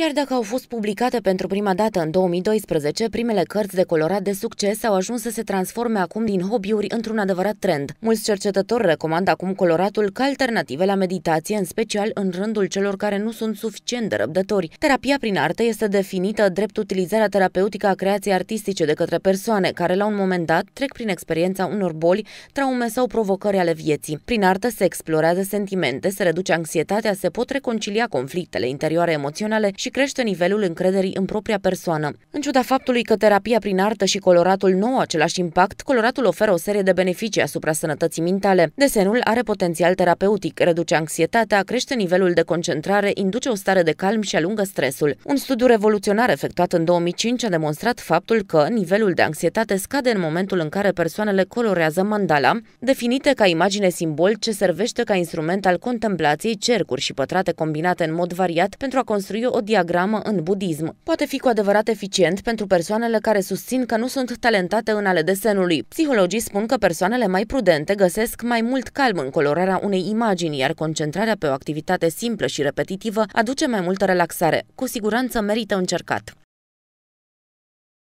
Chiar dacă au fost publicate pentru prima dată în 2012, primele cărți de colorat de succes au ajuns să se transforme acum din hobby-uri într-un adevărat trend. Mulți cercetători recomandă acum coloratul ca alternative la meditație, în special în rândul celor care nu sunt suficient de răbdători. Terapia prin artă este definită drept utilizarea terapeutică a creației artistice de către persoane care la un moment dat trec prin experiența unor boli, traume sau provocări ale vieții. Prin artă se explorează sentimente, se reduce anxietatea, se pot reconcilia conflictele interioare emoționale și și crește nivelul încrederii în propria persoană. În ciuda faptului că terapia prin artă și coloratul nu au același impact, coloratul oferă o serie de beneficii asupra sănătății mintale. Desenul are potențial terapeutic, reduce anxietatea, crește nivelul de concentrare, induce o stare de calm și alungă stresul. Un studiu revoluționar efectuat în 2005 a demonstrat faptul că nivelul de anxietate scade în momentul în care persoanele colorează mandala, definite ca imagine simbol ce servește ca instrument al contemplației cercuri și pătrate combinate în mod variat pentru a construi o diagnostică diagramă în budism. Poate fi cu adevărat eficient pentru persoanele care susțin că nu sunt talentate în ale desenului. Psihologii spun că persoanele mai prudente găsesc mai mult calm în colorarea unei imagini, iar concentrarea pe o activitate simplă și repetitivă aduce mai multă relaxare. Cu siguranță merită încercat.